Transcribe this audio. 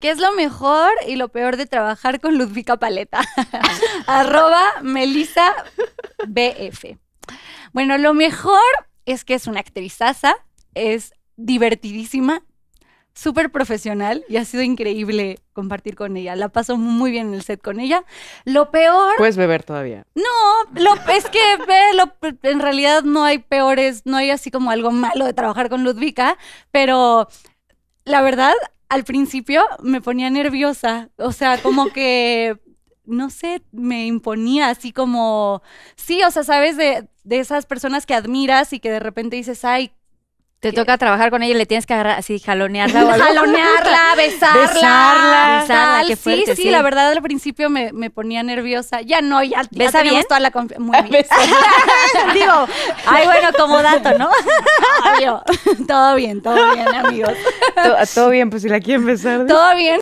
¿Qué es lo mejor y lo peor de trabajar con Ludvika Paleta? Arroba Melissa BF. Bueno, lo mejor es que es una actrizaza, es divertidísima, súper profesional y ha sido increíble compartir con ella. La paso muy bien en el set con ella. Lo peor... Puedes beber todavía. No, lo, es que en realidad no hay peores, no hay así como algo malo de trabajar con Ludvika, pero la verdad al principio me ponía nerviosa, o sea, como que, no sé, me imponía así como, sí, o sea, sabes, de, de esas personas que admiras y que de repente dices, ay, te toca trabajar con ella y le tienes que agarrar así, jalonearla. jalonearla, besarla. Besarla. besarla fuerte, sí, sí, la verdad al principio me, ponía nerviosa. Ya no, ya, ya toda la confianza. Muy bien. Digo, ay, bueno, como dato, ¿no? todo bien, todo bien, amigos. todo, bien, pues si la quieren besar. Todo bien.